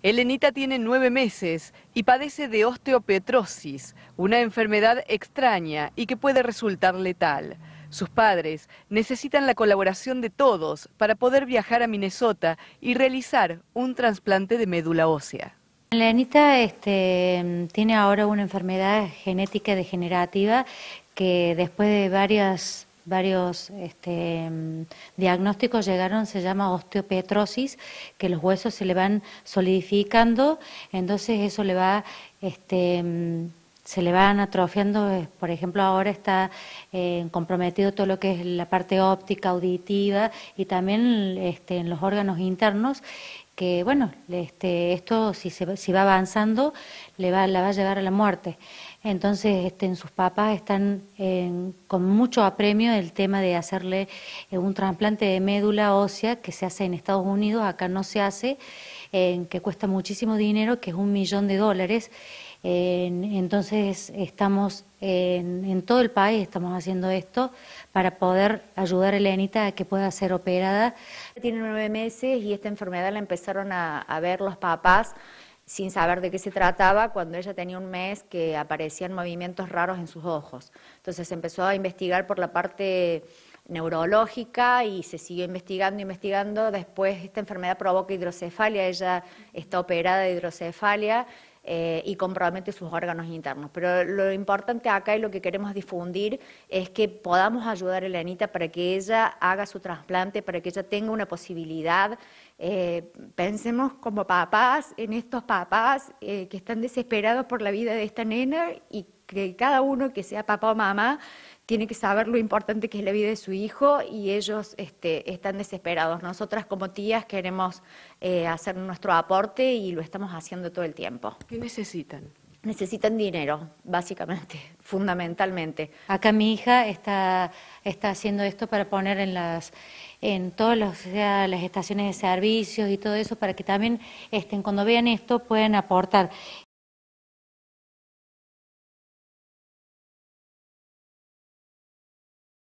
Elenita tiene nueve meses y padece de osteopetrosis, una enfermedad extraña y que puede resultar letal. Sus padres necesitan la colaboración de todos para poder viajar a Minnesota y realizar un trasplante de médula ósea. Elenita este, tiene ahora una enfermedad genética degenerativa que después de varias varios este, diagnósticos llegaron, se llama osteopetrosis, que los huesos se le van solidificando, entonces eso le va, este, se le van atrofiando, por ejemplo, ahora está eh, comprometido todo lo que es la parte óptica, auditiva y también este, en los órganos internos que bueno, este, esto si, se, si va avanzando le va, la va a llevar a la muerte. Entonces, este, en sus papás están con mucho apremio el tema de hacerle eh, un trasplante de médula ósea que se hace en Estados Unidos, acá no se hace, que cuesta muchísimo dinero, que es un millón de dólares. entonces, estamos en, todo el país estamos haciendo esto para poder ayudar a Elenita a que pueda ser operada. Tiene nueve meses y esta enfermedad la empezaron a, a ver los papás sin saber de qué se trataba cuando ella tenía un mes que aparecían movimientos raros en sus ojos. Entonces empezó a investigar por la parte neurológica y se siguió investigando, investigando. Después esta enfermedad provoca hidrocefalia, ella está operada de hidrocefalia eh, y compromete sus órganos internos. Pero lo importante acá y lo que queremos difundir es que podamos ayudar a Elenita para que ella haga su trasplante, para que ella tenga una posibilidad. Eh, pensemos como papás en estos papás eh, que están desesperados por la vida de esta nena y que cada uno que sea papá o mamá tiene que saber lo importante que es la vida de su hijo y ellos este, están desesperados. Nosotras como tías queremos eh, hacer nuestro aporte y lo estamos haciendo todo el tiempo. ¿Qué necesitan? Necesitan dinero, básicamente, fundamentalmente. Acá mi hija está, está haciendo esto para poner en las en todas las estaciones de servicios y todo eso para que también estén, cuando vean esto puedan aportar.